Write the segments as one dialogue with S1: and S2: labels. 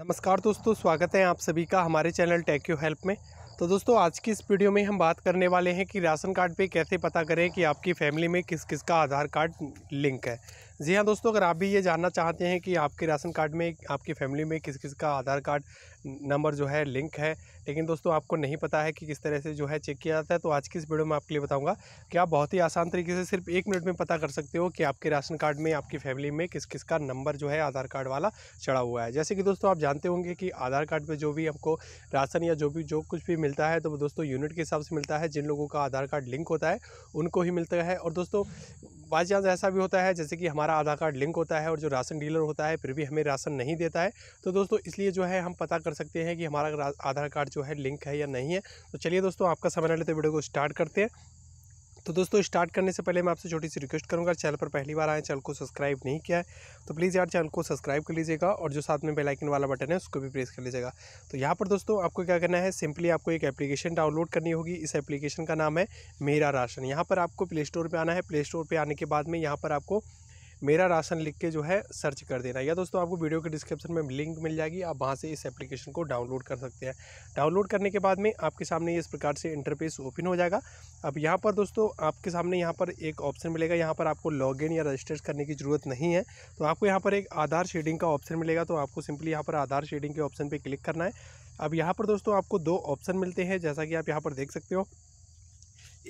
S1: नमस्कार दोस्तों स्वागत है आप सभी का हमारे चैनल टेक्यू हेल्प में तो दोस्तों आज की इस वीडियो में हम बात करने वाले हैं कि राशन कार्ड पे कैसे पता करें कि आपकी फैमिली में किस किस का आधार कार्ड लिंक है जी हाँ दोस्तों अगर आप भी ये जानना चाहते हैं कि आपके राशन कार्ड में आपकी फैमिली में किस किस का आधार कार्ड नंबर जो है लिंक है लेकिन दोस्तों आपको नहीं पता है कि किस तरह से जो है चेक किया जाता है तो आज की इस वीडियो में आपके लिए बताऊँगा कि आप बहुत ही आसान तरीके से सिर्फ एक मिनट में पता कर सकते हो कि आपके राशन कार्ड में आपकी फैमिली में किस किस का नंबर जो है आधार कार्ड वाला चढ़ा हुआ है जैसे कि दोस्तों आप जानते होंगे कि आधार कार्ड पर जो भी आपको राशन या जो भी जो कुछ भी मिलता है तो दोस्तों यूनिट के हिसाब से मिलता है जिन लोगों का आधार कार्ड लिंक होता है उनको ही मिलता है और दोस्तों बाई चांस ऐसा भी होता है जैसे कि हमारा आधार कार्ड लिंक होता है और जो राशन डीलर होता है फिर भी हमें राशन नहीं देता है तो दोस्तों इसलिए जो है हम पता कर सकते हैं कि हमारा आधार कार्ड जो है लिंक है या नहीं है तो चलिए दोस्तों आपका समय लेते वीडियो को स्टार्ट करते हैं तो दोस्तों स्टार्ट करने से पहले मैं आपसे छोटी सी रिक्वेस्ट करूँगा चैनल पर पहली बार आए चैनल को सब्सक्राइब नहीं किया है तो प्लीज़ यार चैनल को सब्सक्राइब कर लीजिएगा और जो साथ में आइकन वाला बटन है उसको भी प्रेस कर लीजिएगा तो यहाँ पर दोस्तों आपको क्या करना है सिंपली आपको एक एप्लीकेशन डाउनलोड करनी होगी इस एप्लीकेशन का नाम है मेरा राशन यहाँ पर आपको प्ले स्टोर पर आना है प्ले स्टोर पर आने के बाद में यहाँ पर आपको मेरा राशन लिख के जो है सर्च कर देना या दोस्तों आपको वीडियो के डिस्क्रिप्शन में लिंक मिल जाएगी आप वहाँ से इस एप्लीकेशन को डाउनलोड कर सकते हैं डाउनलोड करने के बाद में आपके सामने इस प्रकार से इंटरफेस ओपन हो जाएगा अब यहाँ पर दोस्तों आपके सामने यहाँ पर एक ऑप्शन मिलेगा यहाँ पर आपको लॉगिन या रजिस्टर करने की ज़रूरत नहीं है तो आपको यहाँ पर एक आधार शेडिंग का ऑप्शन मिलेगा तो आपको सिंपली यहाँ पर आधार शेडिंग के ऑप्शन पर क्लिक करना है अब यहाँ पर दोस्तों आपको दो ऑप्शन मिलते हैं जैसा कि आप यहाँ पर देख सकते हो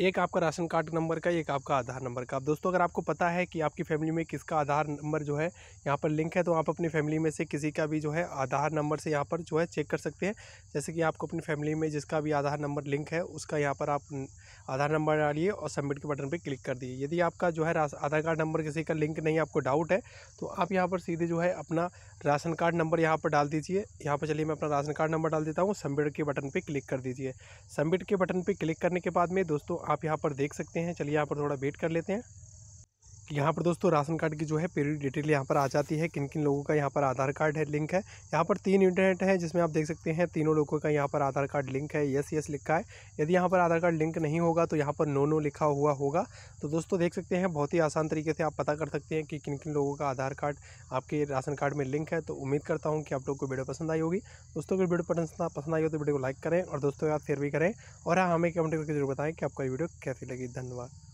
S1: एक आपका राशन कार्ड नंबर का एक आपका आधार नंबर का अब दोस्तों अगर आपको पता है कि आपकी फैमिली में किसका आधार नंबर जो है यहाँ पर लिंक है तो आप अपनी फैमिली में से किसी का भी जो है आधार नंबर से यहाँ पर जो है चेक कर सकते हैं जैसे कि आपको अपनी फैमिली में जिसका भी आधार नंबर लिंक है उसका यहाँ पर आप आधार नंबर डालिए और सबमिट के बटन पर क्लिक कर दिए यदि आपका जो है आधार कार्ड नंबर किसी का लिंक नहीं आपको डाउट है तो आप यहाँ पर सीधे जो है अपना राशन कार्ड नंबर यहाँ पर डाल दीजिए यहाँ पर चलिए मैं अपना राशन कार्ड नंबर डाल देता हूँ सबमिट के बटन पर क्लिक कर दीजिए सबमिट के बटन पर क्लिक करने के बाद में दोस्तों आप यहाँ पर देख सकते हैं चलिए यहाँ पर थोड़ा वेट कर लेते हैं यहाँ पर दोस्तों राशन कार्ड की जो है पूरी डिटेल यहाँ पर आ जाती है किन किन लोगों का यहाँ पर आधार कार्ड है लिंक है यहाँ पर तीन इंटरनेट है जिसमें आप देख सकते हैं तीनों लोगों का यहाँ पर आधार कार्ड लिंक है यस यस लिखा है यदि यहाँ पर आधार कार्ड लिंक नहीं होगा तो यहाँ पर नो नो लिखा हुआ होगा तो दोस्तों देख सकते हैं बहुत ही आसान तरीके से आप पता कर सकते हैं कि किन किन लोगों का आधार कार्ड आपके राशन कार्ड में लिंक है तो उम्मीद करता हूँ कि आप लोग को वीडियो पसंद आई होगी दोस्तों अगर वीडियो पसंद पसंद आई हो तो वीडियो को लाइक करें और दोस्तों के फिर भी करें और हाँ हमें कमेंट करके जरूर बताएँ कि आपका वीडियो कैसी लगी धन्यवाद